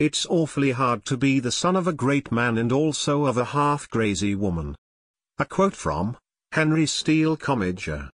It's awfully hard to be the son of a great man and also of a half-crazy woman. A quote from Henry Steele Commager